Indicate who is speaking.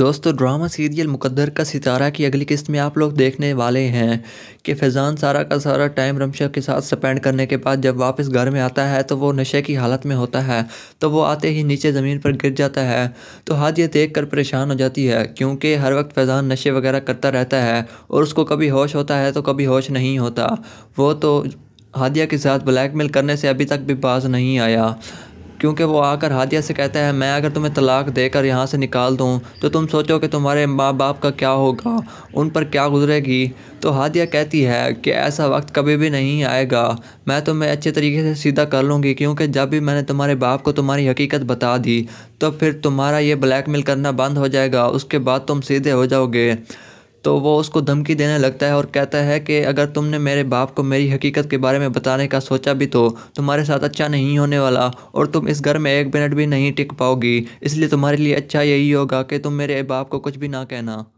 Speaker 1: दोस्तों drama serial मुकद्दर का सितारा की अगली किस्त में आप लोग देखने वाले हैं कि फैज़ान सारा का सारा टाइम रमशा के साथ स्पेंड करने के बाद जब वापस घर में आता है तो वो नशे की हालत में होता है तो वो आते ही नीचे ज़मीन पर गिर जाता है तो हाथ ये देख कर परेशान हो जाती है क्योंकि हर वक्त फैज़ान नशे वगैरह करता रहता है और उसको कभी होश होता है तो कभी होश नहीं होता वो तो हादिया के साथ ब्लैकमेल करने से अभी तक भी बाज नहीं आया क्योंकि वो आकर हादिया से कहता है मैं अगर तुम्हें तलाक देकर यहाँ से निकाल दूँ तो तुम सोचो कि तुम्हारे माँ बाप का क्या होगा उन पर क्या गुजरेगी तो हादिया कहती है कि ऐसा वक्त कभी भी नहीं आएगा मैं तुम्हें अच्छे तरीके से सीधा कर लूँगी क्योंकि जब भी मैंने तुम्हारे बाप को तुम्हारी हकीकत बता दी तो फिर तुम्हारा ये ब्लैकमेल करना बंद हो जाएगा उसके बाद तुम सीधे हो जाओगे तो वो उसको धमकी देने लगता है और कहता है कि अगर तुमने मेरे बाप को मेरी हकीकत के बारे में बताने का सोचा भी तो तुम्हारे साथ अच्छा नहीं होने वाला और तुम इस घर में एक मिनट भी नहीं टिक पाओगी इसलिए तुम्हारे लिए अच्छा यही होगा कि तुम मेरे बाप को कुछ भी ना कहना